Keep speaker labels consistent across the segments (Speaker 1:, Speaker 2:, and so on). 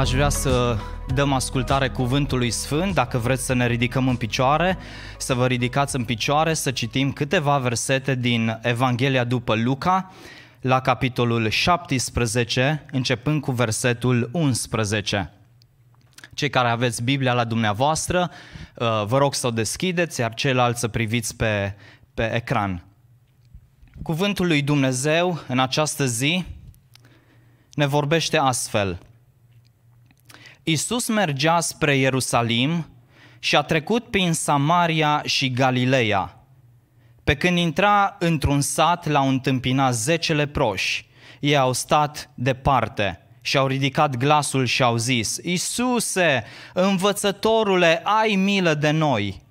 Speaker 1: Aș vrea să dăm ascultare cuvântului sfânt, dacă vreți să ne ridicăm în picioare, să vă ridicați în picioare, să citim câteva versete din Evanghelia după Luca, la capitolul 17, începând cu versetul 11. Cei care aveți Biblia la dumneavoastră, uh, vă rog să o deschideți, iar ceilalți să priviți pe, pe ecran. Cuvântul lui Dumnezeu în această zi ne vorbește astfel – Isus mergea spre Ierusalim și a trecut prin Samaria și Galileea. Pe când intra într-un sat, l-au întâmpinat zece leproși. Ei au stat departe și au ridicat glasul și au zis, Iisuse, învățătorule, ai milă de noi!"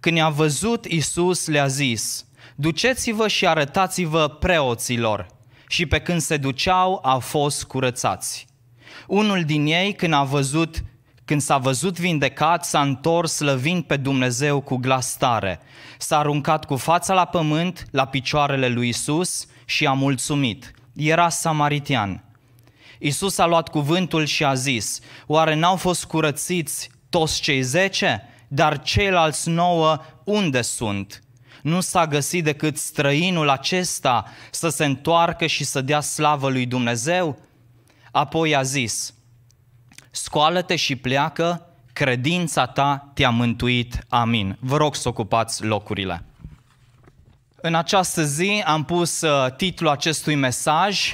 Speaker 1: Când i-a văzut, Isus le-a zis, Duceți-vă și arătați-vă preoților. Și pe când se duceau, au fost curățați. Unul din ei, când a văzut când s-a văzut vindecat, s-a întors slăvind pe Dumnezeu cu glas tare. S-a aruncat cu fața la pământ, la picioarele lui Isus și a mulțumit. Era samaritian. Isus a luat cuvântul și a zis, oare n-au fost curățiți toți cei zece? Dar ceilalți nouă unde sunt? Nu s-a găsit decât străinul acesta să se întoarcă și să dea slavă lui Dumnezeu? Apoi a zis, scoală-te și pleacă, credința ta te-a mântuit, amin. Vă rog să ocupați locurile. În această zi am pus uh, titlul acestui mesaj,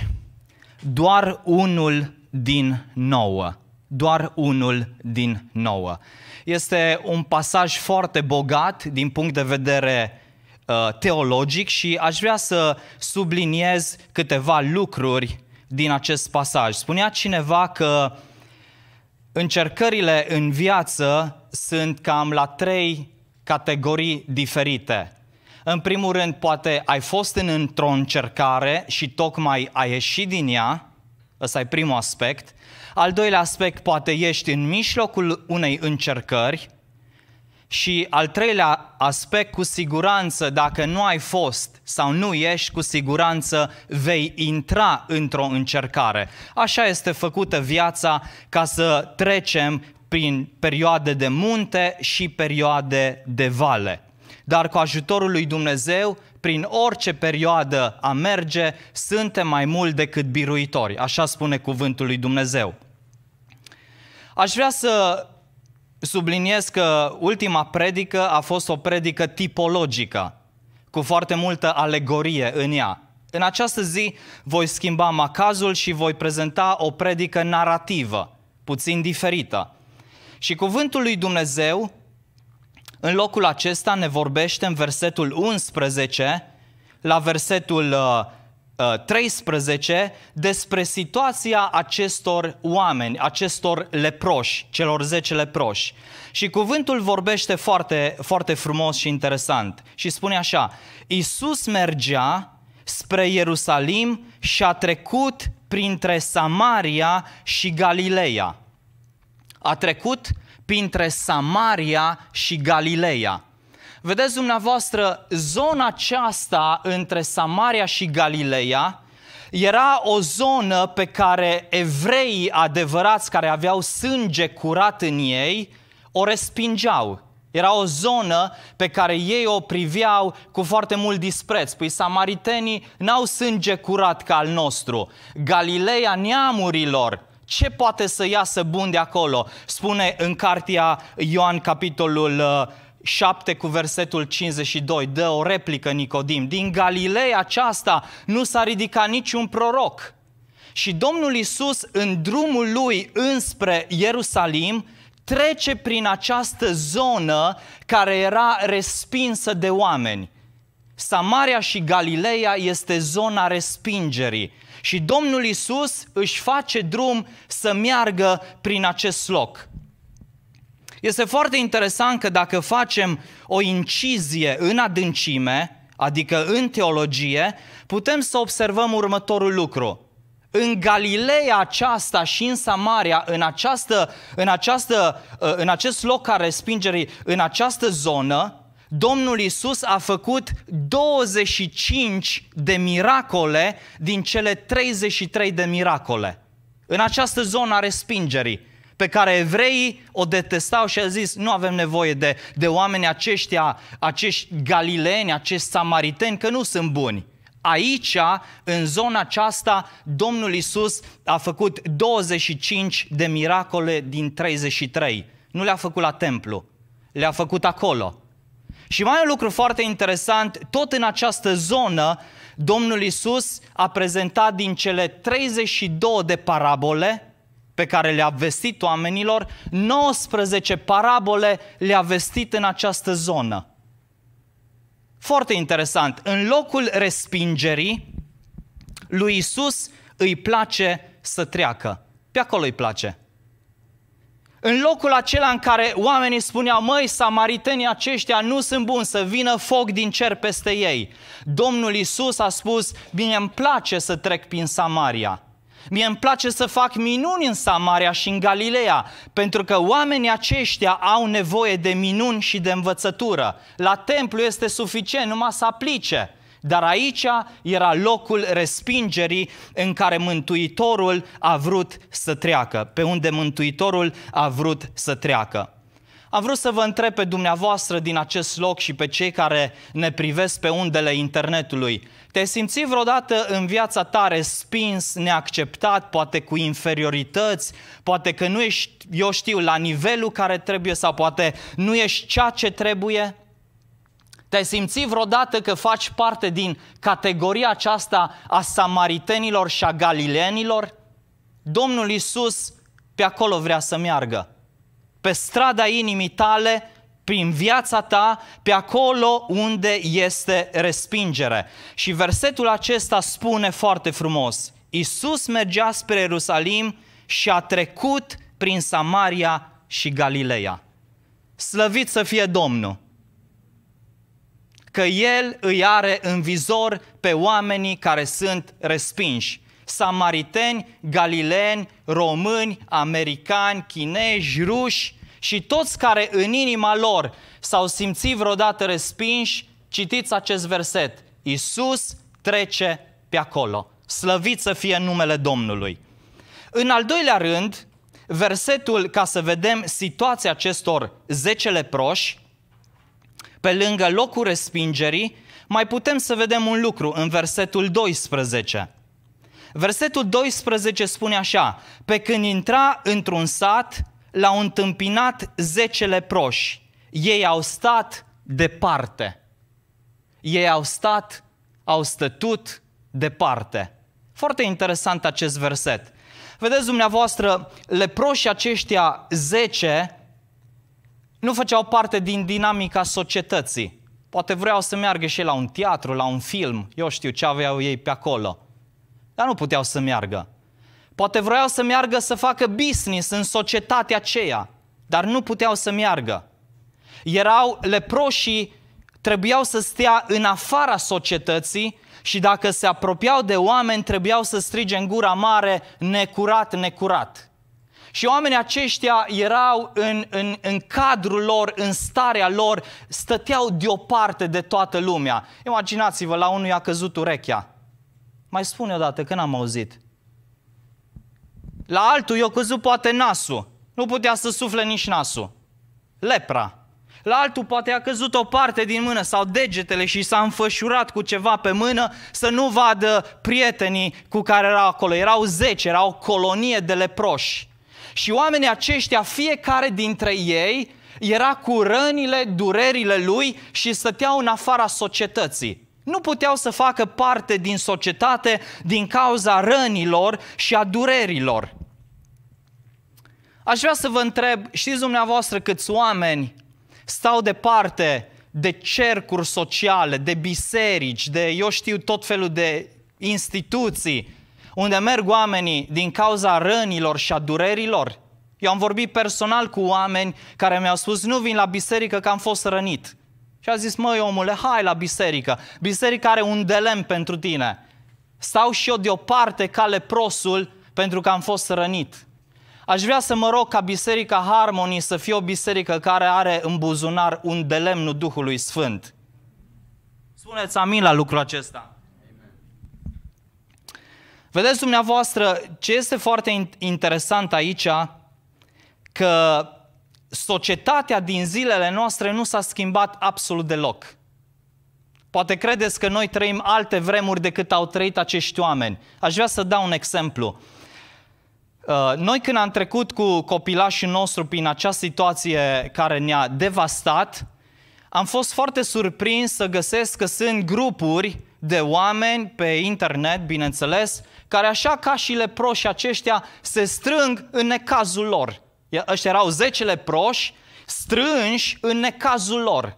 Speaker 1: Doar unul din nouă. Doar unul din nouă. Este un pasaj foarte bogat din punct de vedere uh, teologic și aș vrea să subliniez câteva lucruri din acest pasaj. Spunea cineva că încercările în viață sunt cam la trei categorii diferite. În primul rând, poate ai fost în, într-o încercare și tocmai ai ieșit din ea, ăsta e primul aspect. Al doilea aspect, poate ești în mijlocul unei încercări și al treilea aspect, cu siguranță, dacă nu ai fost sau nu ești, cu siguranță vei intra într-o încercare. Așa este făcută viața ca să trecem prin perioade de munte și perioade de vale. Dar cu ajutorul lui Dumnezeu, prin orice perioadă a merge, suntem mai mult decât biruitori. Așa spune cuvântul lui Dumnezeu. Aș vrea să subliniez că ultima predică a fost o predică tipologică, cu foarte multă alegorie în ea. În această zi voi schimba macazul și voi prezenta o predică narrativă, puțin diferită. Și cuvântul lui Dumnezeu, în locul acesta, ne vorbește în versetul 11, la versetul uh, 13 uh, despre situația acestor oameni, acestor leproși, celor 10 leproși. Și cuvântul vorbește foarte, foarte frumos și interesant și spune așa, Iisus mergea spre Ierusalim și a trecut printre Samaria și Galileea. A trecut printre Samaria și Galileea. Vedeți dumneavoastră, zona aceasta între Samaria și Galileea era o zonă pe care evreii adevărați care aveau sânge curat în ei o respingeau. Era o zonă pe care ei o priveau cu foarte mult dispreț. Păi samaritenii n-au sânge curat ca al nostru. Galileea neamurilor, ce poate să iasă bun de acolo? Spune în cartea Ioan capitolul uh, 7 cu versetul 52, dă o replică Nicodim, din Galileea aceasta nu s-a ridicat niciun proroc. Și Domnul Isus în drumul lui înspre Ierusalim trece prin această zonă care era respinsă de oameni. Samaria și Galileea este zona respingerii și Domnul Isus își face drum să meargă prin acest loc. Este foarte interesant că dacă facem o incizie în adâncime, adică în teologie, putem să observăm următorul lucru. În Galileea aceasta și în Samaria, în, această, în, această, uh, în acest loc al respingerii, în această zonă, Domnul Isus a făcut 25 de miracole din cele 33 de miracole. În această zonă a respingerii pe care evreii o detestau și a zis nu avem nevoie de, de oameni aceștia, acești galileeni, acești samariteni, că nu sunt buni. Aici, în zona aceasta, Domnul Isus a făcut 25 de miracole din 33. Nu le-a făcut la templu, le-a făcut acolo. Și mai un lucru foarte interesant, tot în această zonă, Domnul Isus a prezentat din cele 32 de parabole, pe care le-a vestit oamenilor, 19 parabole le-a vestit în această zonă. Foarte interesant, în locul respingerii, lui Isus îi place să treacă. Pe acolo îi place. În locul acela în care oamenii spuneau, măi, samaritenii aceștia nu sunt buni, să vină foc din cer peste ei. Domnul Isus a spus, bine, îmi place să trec prin Samaria. Mie îmi place să fac minuni în Samaria și în Galileea, pentru că oamenii aceștia au nevoie de minuni și de învățătură. La templu este suficient numai să aplice. Dar aici era locul respingerii în care Mântuitorul a vrut să treacă, pe unde Mântuitorul a vrut să treacă. Am vrut să vă întreb pe dumneavoastră din acest loc și pe cei care ne privesc pe undele internetului. Te-ai simțit vreodată în viața ta respins, neacceptat, poate cu inferiorități, poate că nu ești, eu știu, la nivelul care trebuie sau poate nu ești ceea ce trebuie? Te-ai simțit vreodată că faci parte din categoria aceasta a samaritenilor și a galileenilor? Domnul Isus pe acolo vrea să meargă. Pe strada inimii tale prin viața ta pe acolo unde este respingere. Și versetul acesta spune foarte frumos, Iisus mergea spre Ierusalim și a trecut prin Samaria și Galileea. Slăvit să fie Domnul! Că El îi are în vizor pe oamenii care sunt respinși. Samariteni, galileeni, români, americani, chinezi, ruși, și toți care în inima lor s-au simțit vreodată respinși, citiți acest verset. Iisus trece pe acolo. Slăvit să fie numele Domnului. În al doilea rând, versetul, ca să vedem situația acestor zece leproși, pe lângă locul respingerii, mai putem să vedem un lucru în versetul 12. Versetul 12 spune așa, pe când intra într-un sat, l-au întâmpinat zece leproși. Ei au stat departe. Ei au stat, au stătut departe. Foarte interesant acest verset. Vedeți dumneavoastră, leproșii aceștia zece nu făceau parte din dinamica societății. Poate vreau să meargă și la un teatru, la un film, eu știu ce aveau ei pe acolo. Dar nu puteau să meargă. Poate vreau să meargă să facă business în societatea aceea, dar nu puteau să meargă. Erau leproșii, trebuiau să stea în afara societății și dacă se apropiau de oameni, trebuiau să strige în gura mare, necurat, necurat. Și oamenii aceștia erau în, în, în cadrul lor, în starea lor, stăteau deoparte de toată lumea. Imaginați-vă, la unul i-a căzut urechea. Mai spune odată că n-am auzit. La altul i-a căzut poate nasul. Nu putea să sufle nici nasul. Lepra. La altul poate a căzut o parte din mână sau degetele și s-a înfășurat cu ceva pe mână să nu vadă prietenii cu care era acolo. Erau zece, era o colonie de leproși. Și oamenii aceștia, fiecare dintre ei, era cu rănile, durerile lui și stăteau în afara societății. Nu puteau să facă parte din societate din cauza rănilor și a durerilor. Aș vrea să vă întreb, știți dumneavoastră câți oameni stau departe de cercuri sociale, de biserici, de eu știu tot felul de instituții unde merg oamenii din cauza rănilor și a durerilor. Eu am vorbit personal cu oameni care mi-au spus nu vin la biserică că am fost rănit. Și a zis, măi omule, hai la biserică. Biserica are un delem pentru tine. Stau și eu deoparte ca leprosul pentru că am fost rănit. Aș vrea să mă rog ca Biserica Harmony să fie o biserică care are în buzunar un delemnul Duhului Sfânt. Spuneți amin la lucrul acesta. Vedeți dumneavoastră, ce este foarte interesant aici, că societatea din zilele noastre nu s-a schimbat absolut deloc. Poate credeți că noi trăim alte vremuri decât au trăit acești oameni. Aș vrea să dau un exemplu. Uh, noi când am trecut cu copilașul nostru prin această situație care ne-a devastat, am fost foarte surprins să găsesc că sunt grupuri de oameni pe internet, bineînțeles, care așa ca și leproși aceștia se strâng în necazul lor. Ăștia erau 10 leproși strânși în necazul lor.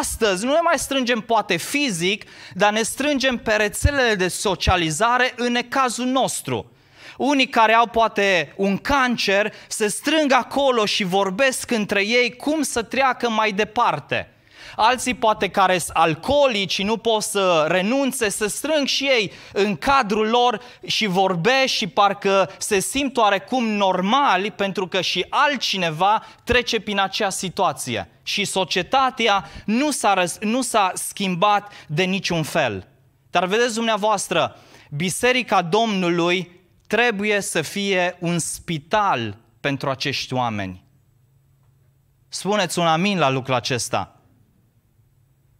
Speaker 1: Astăzi nu ne mai strângem poate fizic, dar ne strângem pe rețelele de socializare în necazul nostru. Unii care au poate un cancer se strâng acolo și vorbesc între ei cum să treacă mai departe. Alții poate care sunt alcoolici, nu pot să renunțe, se strâng și ei în cadrul lor și vorbesc și parcă se simt oarecum normali pentru că și altcineva trece prin acea situație. Și societatea nu s-a, răs- nu s-a schimbat de niciun fel. Dar vedeți dumneavoastră, Biserica Domnului trebuie să fie un spital pentru acești oameni. Spuneți un amin la lucrul acesta.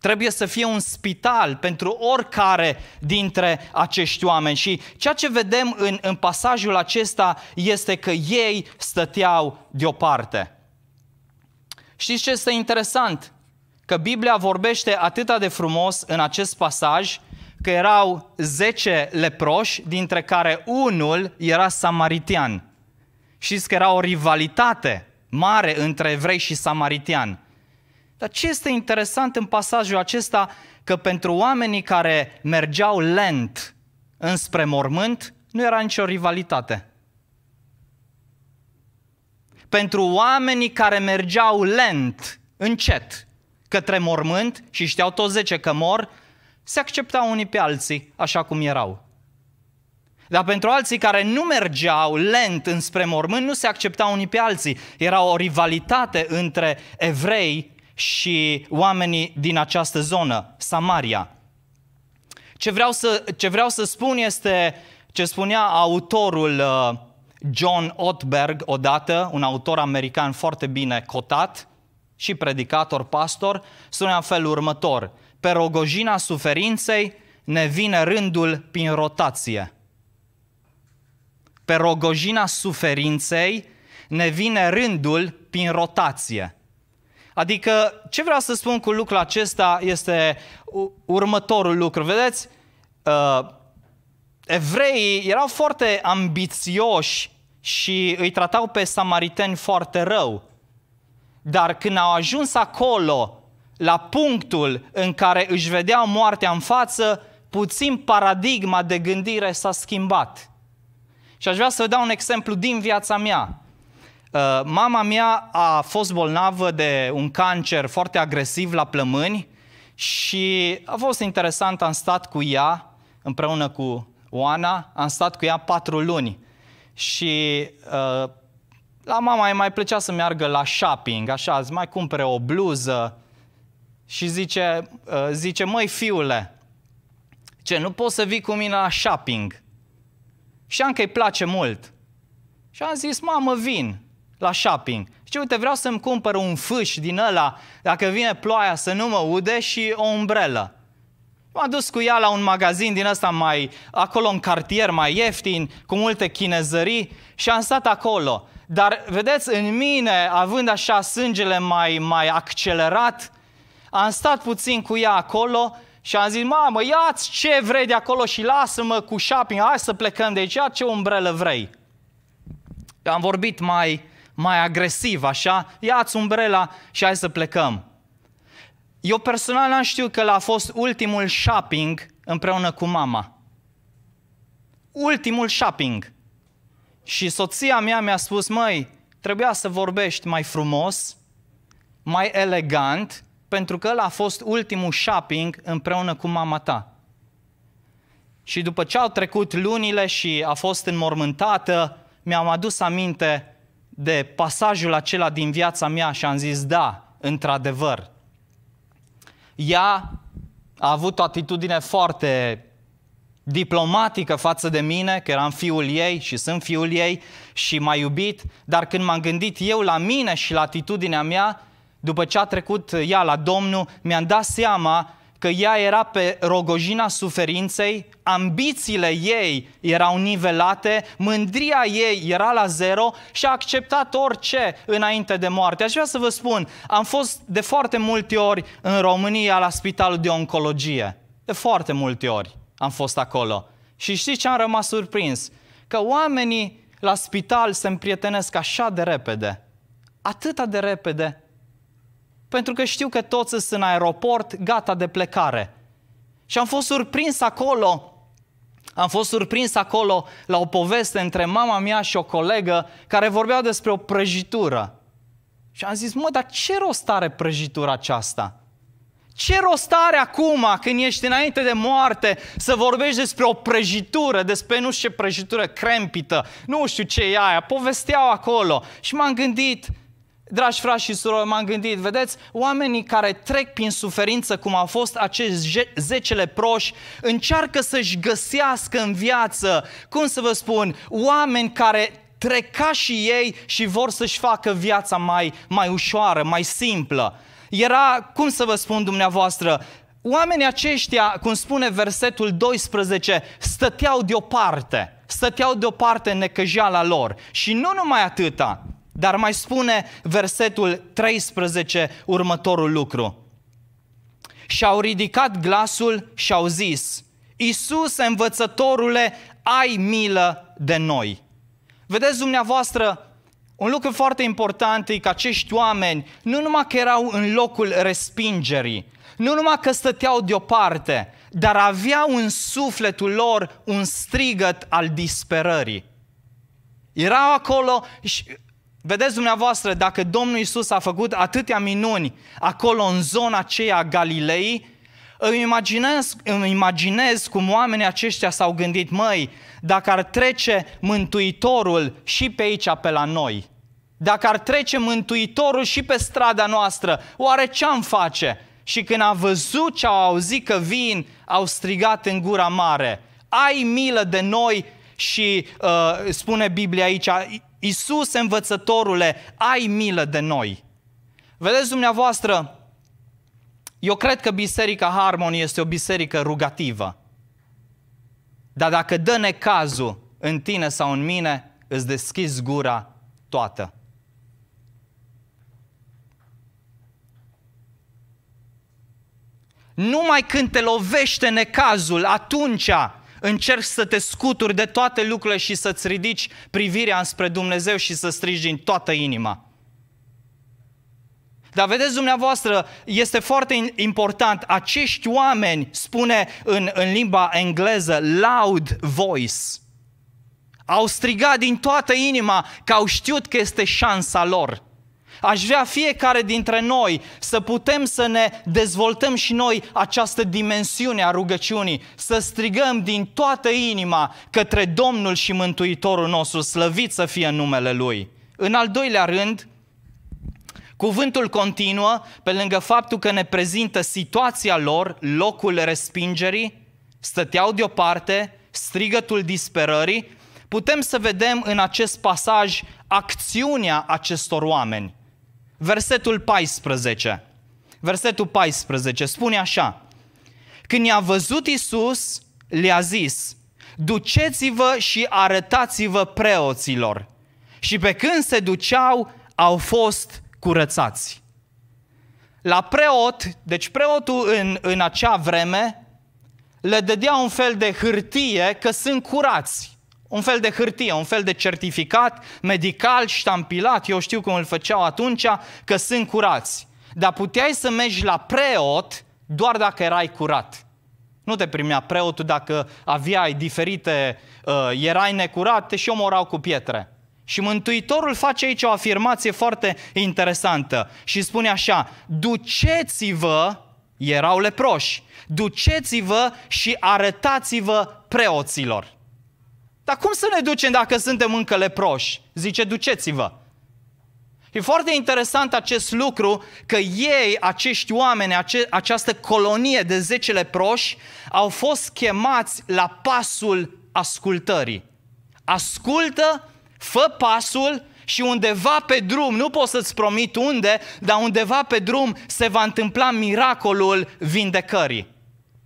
Speaker 1: Trebuie să fie un spital pentru oricare dintre acești oameni. Și ceea ce vedem în, în pasajul acesta este că ei stăteau deoparte. Știți ce este interesant? Că Biblia vorbește atât de frumos în acest pasaj că erau 10 leproși, dintre care unul era samaritian. Știți că era o rivalitate mare între evrei și samaritian. Dar ce este interesant în pasajul acesta? Că pentru oamenii care mergeau lent înspre mormânt, nu era nicio rivalitate. Pentru oamenii care mergeau lent, încet, către mormânt și știau toți zece că mor, se acceptau unii pe alții așa cum erau. Dar pentru alții care nu mergeau lent înspre mormânt, nu se acceptau unii pe alții. Era o rivalitate între evrei și oamenii din această zonă, Samaria. Ce vreau să, ce vreau să spun este ce spunea autorul uh, John Otberg odată, un autor american foarte bine cotat și predicator, pastor, spunea în felul următor – pe rogojina suferinței ne vine rândul prin rotație. Pe rogojina suferinței ne vine rândul prin rotație. Adică ce vreau să spun cu lucrul acesta este următorul lucru. Vedeți, uh, evreii erau foarte ambițioși și îi tratau pe samariteni foarte rău. Dar când au ajuns acolo la punctul în care își vedea moartea în față, puțin paradigma de gândire s-a schimbat. Și aș vrea să vă dau un exemplu din viața mea. Uh, mama mea a fost bolnavă de un cancer foarte agresiv la plămâni și a fost interesant, am stat cu ea, împreună cu Oana, am stat cu ea patru luni și uh, la mama îi mai plăcea să meargă la shopping, așa, îți mai cumpere o bluză, și zice, uh, zice măi fiule, ce, nu poți să vii cu mine la shopping? Și am că îi place mult. Și am zis, mamă, vin la shopping. Și uite, vreau să-mi cumpăr un fâș din ăla, dacă vine ploaia să nu mă ude și o umbrelă. M-a dus cu ea la un magazin din ăsta mai, acolo în cartier mai ieftin, cu multe chinezării și am stat acolo. Dar vedeți, în mine, având așa sângele mai, mai accelerat, am stat puțin cu ea acolo și am zis, mamă, ia-ți ce vrei de acolo și lasă-mă cu shopping, hai să plecăm de aici, ce umbrelă vrei. Am vorbit mai, mai agresiv, așa, ia-ți umbrela și hai să plecăm. Eu personal am știut că a fost ultimul shopping împreună cu mama. Ultimul shopping. Și soția mea mi-a spus, măi, trebuia să vorbești mai frumos, mai elegant, pentru că ăla a fost ultimul shopping împreună cu mama ta. Și după ce au trecut lunile și a fost înmormântată, mi-am adus aminte de pasajul acela din viața mea și am zis, da, într-adevăr. Ea a avut o atitudine foarte diplomatică față de mine, că eram fiul ei și sunt fiul ei și m-a iubit, dar când m-am gândit eu la mine și la atitudinea mea, după ce a trecut ea la Domnul, mi-am dat seama că ea era pe rogojina suferinței, ambițiile ei erau nivelate, mândria ei era la zero și a acceptat orice înainte de moarte. Aș vrea să vă spun, am fost de foarte multe ori în România la spitalul de oncologie. De foarte multe ori am fost acolo. Și știți ce am rămas surprins? Că oamenii la spital se împrietenesc așa de repede. Atâta de repede pentru că știu că toți sunt în aeroport, gata de plecare. Și am fost surprins acolo am fost surprins acolo la o poveste între mama mea și o colegă care vorbea despre o prăjitură. Și am zis, mă, dar ce rost are prăjitura aceasta? Ce rost are acum, când ești înainte de moarte, să vorbești despre o prăjitură, despre nu știu ce prăjitură crempită, nu știu ce e aia, povesteau acolo. Și m-am gândit, Dragi frați și surori, m-am gândit, vedeți, oamenii care trec prin suferință, cum au fost acești zecele proși, încearcă să-și găsească în viață, cum să vă spun, oameni care trec ca și ei și vor să-și facă viața mai, mai ușoară, mai simplă. Era, cum să vă spun dumneavoastră, oamenii aceștia, cum spune versetul 12, stăteau deoparte, stăteau deoparte în necăjeala lor. Și nu numai atâta, dar mai spune versetul 13 următorul lucru. Și-au ridicat glasul și au zis, Iisuse învățătorule, ai milă de noi. Vedeți dumneavoastră, un lucru foarte important e că acești oameni nu numai că erau în locul respingerii, nu numai că stăteau deoparte, dar aveau în sufletul lor un strigăt al disperării. Erau acolo și Vedeți dumneavoastră, dacă Domnul Isus a făcut atâtea minuni acolo în zona aceea a Galilei, îmi imaginez, îmi imaginez cum oamenii aceștia s-au gândit, măi, dacă ar trece Mântuitorul și pe aici, pe la noi, dacă ar trece Mântuitorul și pe strada noastră, oare ce-am face? Și când a văzut ce au auzit că vin, au strigat în gura mare, ai milă de noi, și uh, spune Biblia aici, Iisus învățătorule, ai milă de noi. Vedeți dumneavoastră, eu cred că Biserica Harmony este o biserică rugativă. Dar dacă dă necazul în tine sau în mine, îți deschizi gura toată. Numai când te lovește necazul, atunci Încerci să te scuturi de toate lucrurile și să-ți ridici privirea spre Dumnezeu și să strigi din toată inima. Dar vedeți dumneavoastră, este foarte important, acești oameni, spune în, în limba engleză, loud voice, au strigat din toată inima că au știut că este șansa lor. Aș vrea fiecare dintre noi să putem să ne dezvoltăm și noi această dimensiune a rugăciunii, să strigăm din toată inima către Domnul și Mântuitorul nostru, slăvit să fie numele Lui. În al doilea rând, Cuvântul continuă pe lângă faptul că ne prezintă situația lor, locul respingerii, stăteau deoparte, strigătul disperării, putem să vedem în acest pasaj acțiunea acestor oameni versetul 14. Versetul 14 spune așa. Când i-a văzut Isus, le-a zis, duceți-vă și arătați-vă preoților. Și pe când se duceau, au fost curățați. La preot, deci preotul în, în acea vreme, le dădea un fel de hârtie că sunt curați un fel de hârtie, un fel de certificat medical ștampilat, eu știu cum îl făceau atunci, că sunt curați. Dar puteai să mergi la preot doar dacă erai curat. Nu te primea preotul dacă aveai diferite, uh, erai necurat, te și omorau cu pietre. Și Mântuitorul face aici o afirmație foarte interesantă și spune așa, duceți-vă, erau leproși, duceți-vă și arătați-vă preoților. Dar cum să ne ducem dacă suntem încă leproși? Zice, duceți-vă. E foarte interesant acest lucru că ei, acești oameni, ace- această colonie de 10 leproși, au fost chemați la pasul ascultării. Ascultă, fă pasul și undeva pe drum, nu pot să-ți promit unde, dar undeva pe drum se va întâmpla miracolul vindecării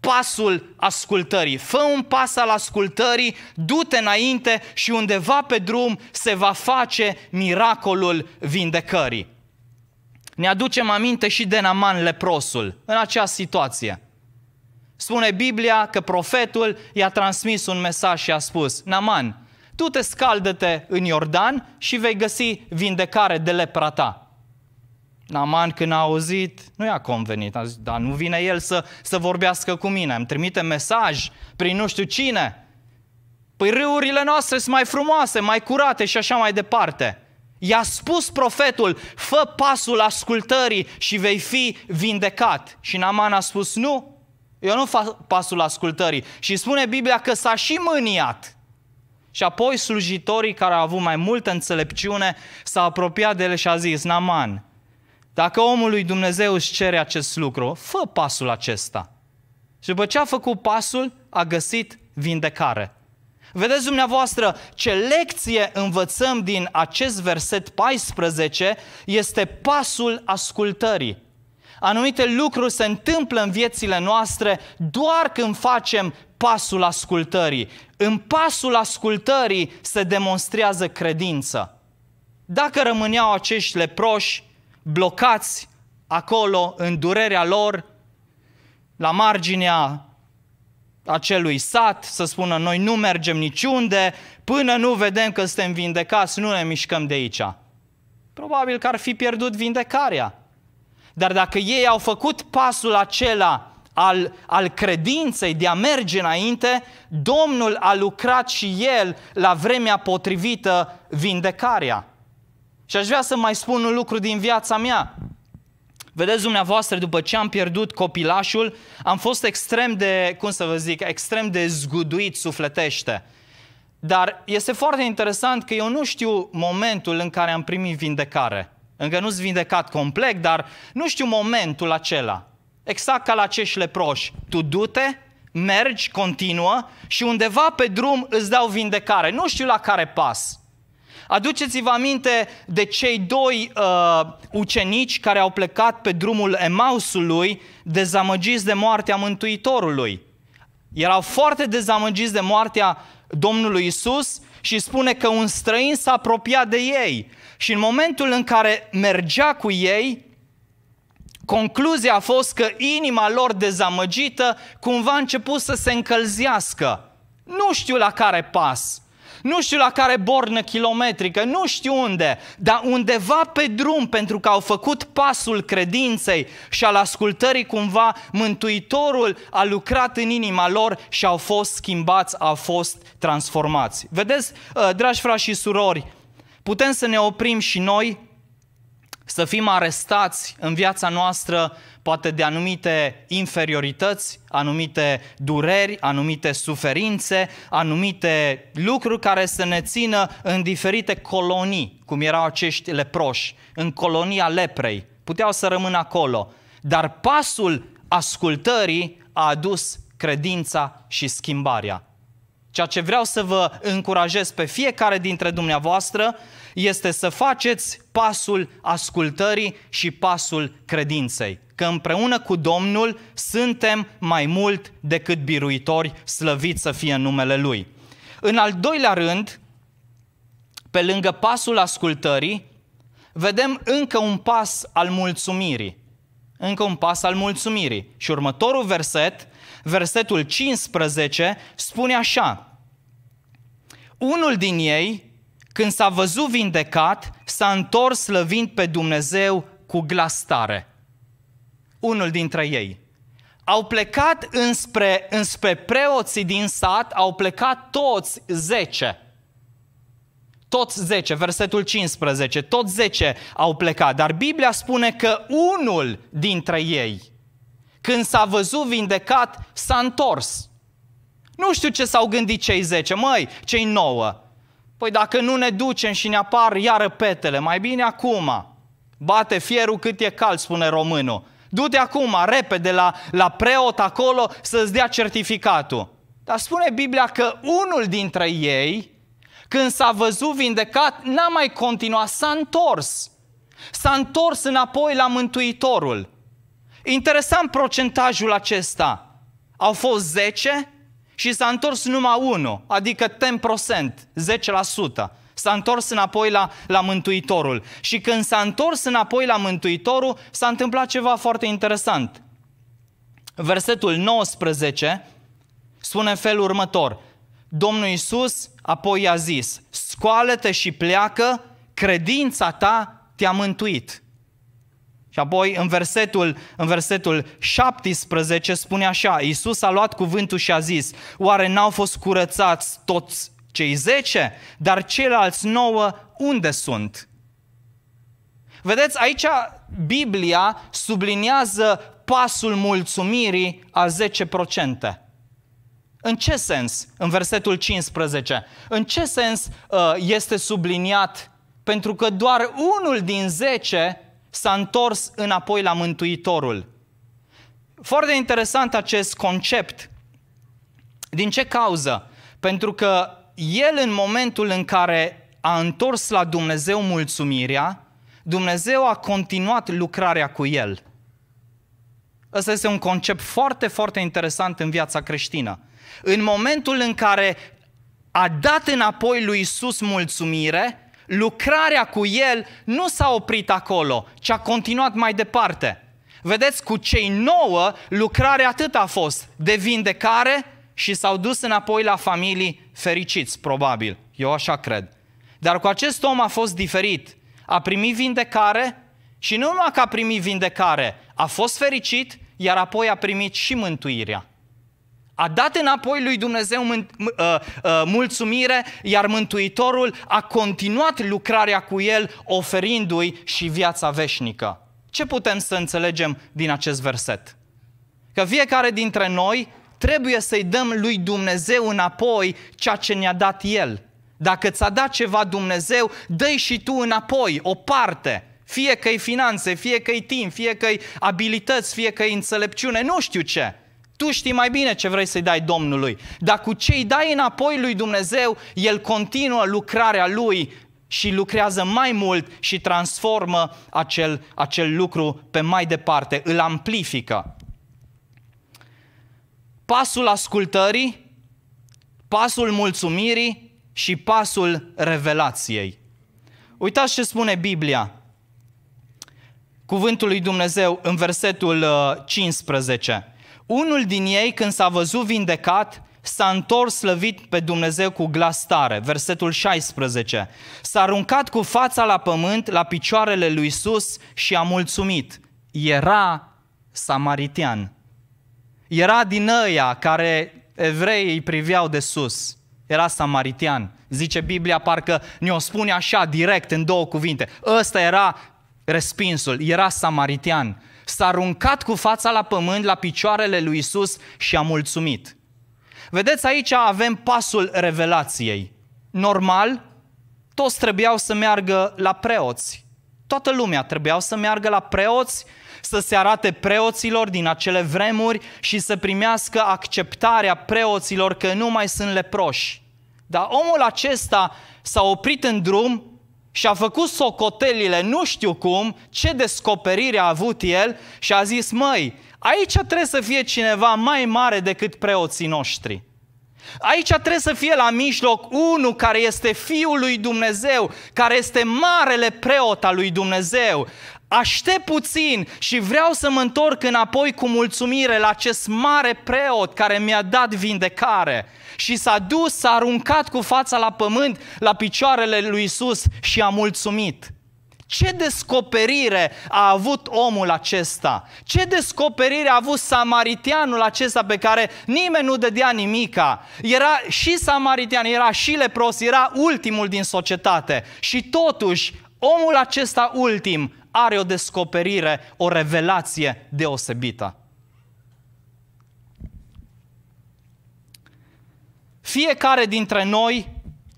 Speaker 1: pasul ascultării. Fă un pas al ascultării, du-te înainte și undeva pe drum se va face miracolul vindecării. Ne aducem aminte și de Naman leprosul în această situație. Spune Biblia că profetul i-a transmis un mesaj și a spus, Naman, tu te scaldă-te în Iordan și vei găsi vindecare de lepra ta. Naman când a auzit, nu i-a convenit, a zis, dar nu vine el să, să vorbească cu mine, îmi trimite mesaj prin nu știu cine. Păi râurile noastre sunt mai frumoase, mai curate și așa mai departe. I-a spus profetul, fă pasul ascultării și vei fi vindecat. Și Naman a spus, nu, eu nu fac pasul ascultării. Și spune Biblia că s-a și mâniat. Și apoi slujitorii care au avut mai multă înțelepciune s-au apropiat de el și a zis, Naman, dacă omul lui Dumnezeu își cere acest lucru, fă pasul acesta. Și după ce a făcut pasul, a găsit vindecare. Vedeți dumneavoastră ce lecție învățăm din acest verset 14 este pasul ascultării. Anumite lucruri se întâmplă în viețile noastre doar când facem pasul ascultării. În pasul ascultării se demonstrează credință. Dacă rămâneau acești leproși, blocați acolo în durerea lor, la marginea acelui sat, să spună noi nu mergem niciunde, până nu vedem că suntem vindecați, nu ne mișcăm de aici. Probabil că ar fi pierdut vindecarea. Dar dacă ei au făcut pasul acela al, al credinței de a merge înainte, Domnul a lucrat și El la vremea potrivită vindecarea. Și aș vrea să mai spun un lucru din viața mea. Vedeți dumneavoastră, după ce am pierdut copilașul, am fost extrem de, cum să vă zic, extrem de zguduit sufletește. Dar este foarte interesant că eu nu știu momentul în care am primit vindecare. Încă nu-s vindecat complet, dar nu știu momentul acela. Exact ca la acești leproși. Tu du-te, mergi, continuă și undeva pe drum îți dau vindecare. Nu știu la care pas. Aduceți-vă aminte de cei doi uh, ucenici care au plecat pe drumul Emausului dezamăgiți de moartea Mântuitorului. Erau foarte dezamăgiți de moartea Domnului Isus și spune că un străin s-a apropiat de ei. Și în momentul în care mergea cu ei, concluzia a fost că inima lor dezamăgită cumva a început să se încălzească. Nu știu la care pas nu știu la care bornă kilometrică, nu știu unde, dar undeva pe drum, pentru că au făcut pasul credinței și al ascultării cumva, Mântuitorul a lucrat în inima lor și au fost schimbați, au fost transformați. Vedeți, uh, dragi frați și surori, putem să ne oprim și noi, să fim arestați în viața noastră poate de anumite inferiorități, anumite dureri, anumite suferințe, anumite lucruri care să ne țină în diferite colonii, cum erau acești leproși, în colonia leprei. Puteau să rămână acolo, dar pasul ascultării a adus credința și schimbarea. Ceea ce vreau să vă încurajez pe fiecare dintre dumneavoastră este să faceți pasul ascultării și pasul credinței că împreună cu Domnul suntem mai mult decât biruitori, slăvit să fie în numele Lui. În al doilea rând, pe lângă pasul ascultării, vedem încă un pas al mulțumirii. Încă un pas al mulțumirii. Și următorul verset, versetul 15, spune așa. Unul din ei, când s-a văzut vindecat, s-a întors slăvind pe Dumnezeu cu glas tare unul dintre ei. Au plecat înspre, înspre preoții din sat, au plecat toți zece. Toți zece, versetul 15, toți zece au plecat, dar Biblia spune că unul dintre ei, când s-a văzut vindecat, s-a întors. Nu știu ce s-au gândit cei zece, măi, cei nouă. Păi dacă nu ne ducem și ne apar iară petele, mai bine acum. Bate fierul cât e cald, spune românul. Du-te acum, repede, la, la preot acolo să-ți dea certificatul. Dar spune Biblia că unul dintre ei, când s-a văzut vindecat, n-a mai continuat, s-a întors. S-a întors înapoi la Mântuitorul. Interesant procentajul acesta. Au fost 10 și s-a întors numai 1, adică 10%, 10% s-a întors înapoi la, la Mântuitorul. Și când s-a întors înapoi la Mântuitorul, s-a întâmplat ceva foarte interesant. Versetul 19 spune felul următor. Domnul Iisus apoi i-a zis, scoală-te și pleacă, credința ta te-a mântuit. Și apoi în versetul, în versetul 17 spune așa, Iisus a luat cuvântul și a zis, oare n-au fost curățați toți cei zece, dar ceilalți nouă unde sunt? Vedeți, aici Biblia subliniază pasul mulțumirii a 10%. În ce sens? În versetul 15. În ce sens uh, este subliniat? Pentru că doar unul din 10 s-a întors înapoi la Mântuitorul. Foarte interesant acest concept. Din ce cauză? Pentru că el în momentul în care a întors la Dumnezeu mulțumirea, Dumnezeu a continuat lucrarea cu el. Ăsta este un concept foarte, foarte interesant în viața creștină. În momentul în care a dat înapoi lui Isus mulțumire, lucrarea cu el nu s-a oprit acolo, ci a continuat mai departe. Vedeți, cu cei nouă, lucrarea atât a fost de vindecare, și s-au dus înapoi la familii fericiți, probabil. Eu așa cred. Dar cu acest om a fost diferit. A primit vindecare și nu numai că a primit vindecare, a fost fericit, iar apoi a primit și mântuirea. A dat înapoi lui Dumnezeu uh, uh, mulțumire, iar Mântuitorul a continuat lucrarea cu el, oferindu-i și viața veșnică. Ce putem să înțelegem din acest verset? Că fiecare dintre noi trebuie să-i dăm lui Dumnezeu înapoi ceea ce ne-a dat El. Dacă ți-a dat ceva Dumnezeu, dă și tu înapoi, o parte. Fie că-i finanțe, fie că-i timp, fie că-i abilități, fie că-i înțelepciune, nu știu ce. Tu știi mai bine ce vrei să-i dai Domnului. Dar cu ce îi dai înapoi lui Dumnezeu, El continuă lucrarea Lui și lucrează mai mult și transformă acel, acel lucru pe mai departe, îl amplifică pasul ascultării, pasul mulțumirii și pasul revelației. Uitați ce spune Biblia, cuvântul lui Dumnezeu în versetul 15. Uh, Unul din ei, când s-a văzut vindecat, s-a întors slăvit pe Dumnezeu cu glas tare. Versetul 16. S-a aruncat cu fața la pământ, la picioarele lui Isus și a mulțumit. Era samaritian. Era din ăia care evreii îi priveau de sus. Era samaritian. Zice Biblia, parcă ne-o spune așa, direct, în două cuvinte. Ăsta era respinsul, era samaritian. S-a aruncat cu fața la pământ, la picioarele lui Isus și a mulțumit. Vedeți, aici avem pasul revelației. Normal, toți trebuiau să meargă la preoți, Toată lumea trebuiau să meargă la preoți, să se arate preoților din acele vremuri și să primească acceptarea preoților că nu mai sunt leproși. Dar omul acesta s-a oprit în drum și a făcut socotelile, nu știu cum, ce descoperire a avut el și a zis, măi, aici trebuie să fie cineva mai mare decât preoții noștri. Aici trebuie să fie la mijloc unul care este Fiul lui Dumnezeu, care este marele preot al lui Dumnezeu. Aștept puțin și vreau să mă întorc înapoi cu mulțumire la acest mare preot care mi-a dat vindecare. Și s-a dus, s-a aruncat cu fața la pământ, la picioarele lui Isus și a mulțumit. Ce descoperire a avut omul acesta? Ce descoperire a avut samaritianul acesta pe care nimeni nu dădea nimica? Era și samaritian, era și lepros, era ultimul din societate. Și totuși, omul acesta ultim are o descoperire, o revelație deosebită. Fiecare dintre noi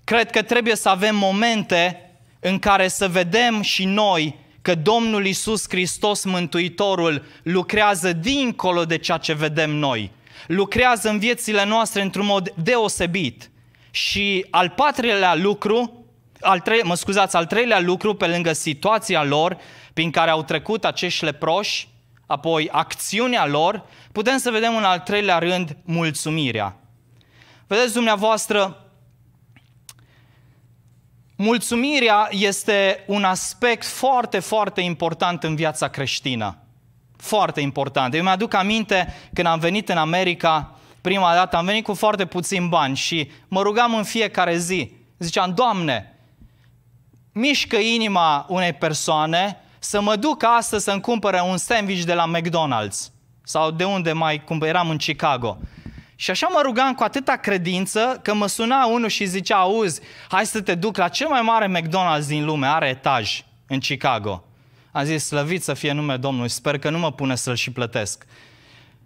Speaker 1: cred că trebuie să avem momente în care să vedem și noi că Domnul Isus Hristos Mântuitorul lucrează dincolo de ceea ce vedem noi. Lucrează în viețile noastre într-un mod deosebit. Și al patrulea lucru, al trei, mă scuzați, al treilea lucru pe lângă situația lor prin care au trecut acești leproși, apoi acțiunea lor, putem să vedem în al treilea rând mulțumirea. Vedeți dumneavoastră, Mulțumirea este un aspect foarte, foarte important în viața creștină. Foarte important. Eu mi-aduc aminte când am venit în America prima dată, am venit cu foarte puțin bani și mă rugam în fiecare zi. Ziceam, Doamne, mișcă inima unei persoane să mă duc astăzi să-mi cumpere un sandwich de la McDonald's sau de unde mai cumpăram în Chicago. Și așa mă rugam cu atâta credință că mă suna unul și zicea, auzi, hai să te duc la cel mai mare McDonald's din lume, are etaj în Chicago. Am zis, slăvit să fie numele Domnului, sper că nu mă pune să-l și plătesc.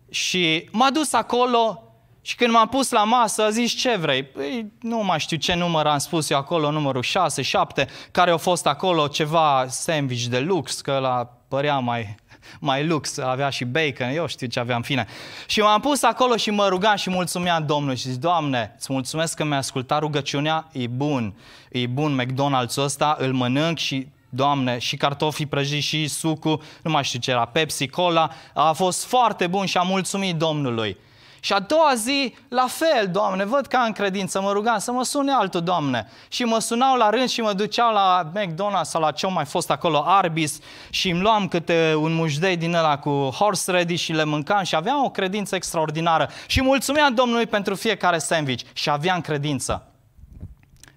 Speaker 1: Și m-a dus acolo și când m-am pus la masă, a zis, ce vrei? Păi, nu mai știu ce număr am spus eu acolo, numărul 6, 7, care au fost acolo, ceva sandwich de lux, că la părea mai mai lux, avea și bacon, eu știu ce aveam fine. Și m-am pus acolo și mă rugam și mulțumeam Domnului și zic, Doamne, îți mulțumesc că mi-ai ascultat rugăciunea, e bun, e bun McDonald's ăsta, îl mănânc și Doamne, și cartofii prăjiți și sucul, nu mai știu ce era, Pepsi, Cola, a fost foarte bun și am mulțumit Domnului. Și a doua zi, la fel, Doamne, văd că în credință, mă rugam să mă sune altul, Doamne. Și mă sunau la rând și mă duceau la McDonald's sau la ce mai fost acolo, Arbis, și îmi luam câte un mușdei din ăla cu horse ready și le mâncam și aveam o credință extraordinară. Și mulțumeam Domnului pentru fiecare sandwich și aveam credință.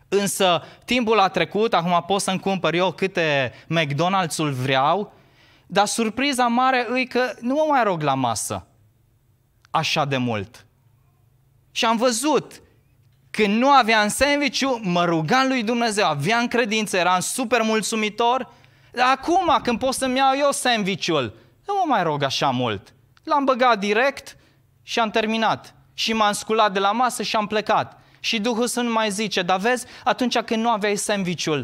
Speaker 1: Însă timpul a trecut, acum pot să-mi cumpăr eu câte McDonald's-ul vreau, dar surpriza mare e că nu mă mai rog la masă așa de mult. Și am văzut, când nu aveam sandwich mă rugam lui Dumnezeu, aveam credință, eram super mulțumitor, dar acum când pot să-mi iau eu sandwich-ul, nu mă mai rog așa mult. L-am băgat direct și am terminat. Și m-am sculat de la masă și am plecat. Și Duhul Sfânt mai zice, dar vezi, atunci când nu aveai sandwich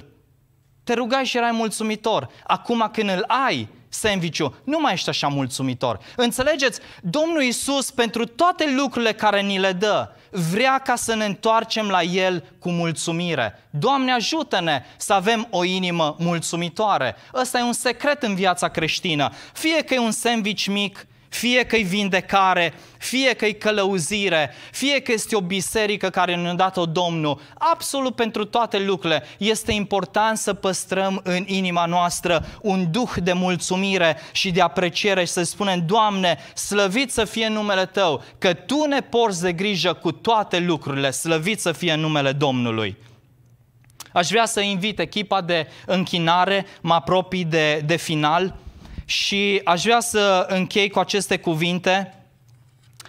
Speaker 1: te rugai și erai mulțumitor. Acum când îl ai, sandwich-ul. Nu mai ești așa mulțumitor. Înțelegeți? Domnul Isus pentru toate lucrurile care ni le dă, vrea ca să ne întoarcem la El cu mulțumire. Doamne ajută-ne să avem o inimă mulțumitoare. Ăsta e un secret în viața creștină. Fie că e un sandwich mic, fie că-i vindecare, fie că-i călăuzire, fie că este o biserică care ne-a dat-o Domnul, absolut pentru toate lucrurile, este important să păstrăm în inima noastră un duh de mulțumire și de apreciere și să spunem, Doamne, slăvit să fie numele Tău, că Tu ne porți de grijă cu toate lucrurile, slăvit să fie numele Domnului. Aș vrea să invit echipa de închinare, mă apropii de, de final. Și aș vrea să închei cu aceste cuvinte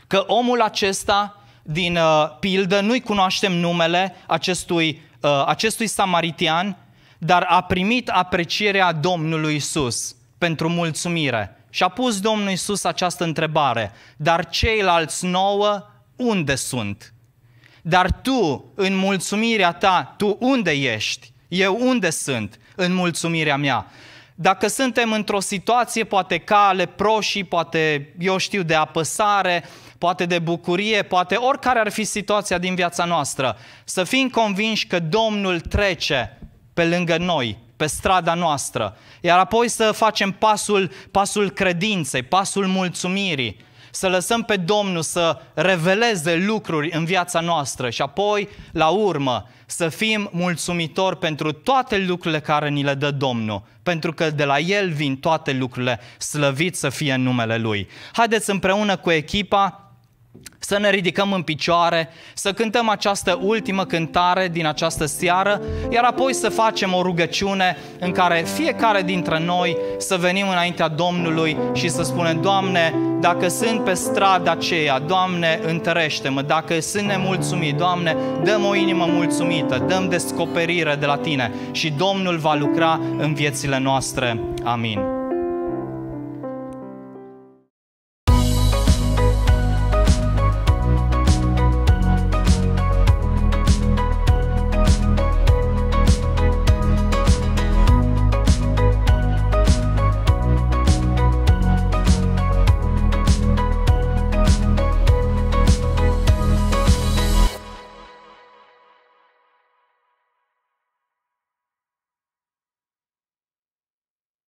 Speaker 1: că omul acesta din uh, pildă, nu-i cunoaștem numele acestui, uh, acestui samaritian, dar a primit aprecierea Domnului Isus pentru mulțumire. Și a pus Domnul Isus această întrebare, dar ceilalți nouă unde sunt? Dar tu, în mulțumirea ta, tu unde ești? Eu unde sunt în mulțumirea mea? Dacă suntem într-o situație, poate ca proșii, poate, eu știu, de apăsare, poate de bucurie, poate oricare ar fi situația din viața noastră, să fim convinși că Domnul trece pe lângă noi, pe strada noastră, iar apoi să facem pasul, pasul credinței, pasul mulțumirii, să lăsăm pe Domnul să reveleze lucruri în viața noastră și apoi, la urmă, să fim mulțumitori pentru toate lucrurile care ni le dă Domnul, pentru că de la El vin toate lucrurile, slăvit să fie în numele Lui. Haideți împreună cu echipa să ne ridicăm în picioare, să cântăm această ultimă cântare din această seară, iar apoi să facem o rugăciune în care fiecare dintre noi să venim înaintea Domnului și să spunem, Doamne, dacă sunt pe strada aceea, Doamne, întărește-mă, dacă sunt nemulțumit, Doamne, dăm o inimă mulțumită, dăm descoperire de la Tine și Domnul va lucra în viețile noastre. Amin.